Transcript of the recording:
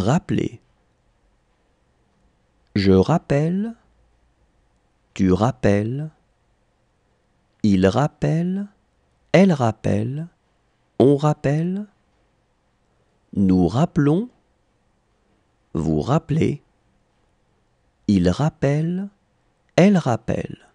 Rappeler. Je rappelle. Tu rappelles. Il rappelle. Elle rappelle. On rappelle. Nous rappelons. Vous rappelez. Il rappelle. Elle rappelle.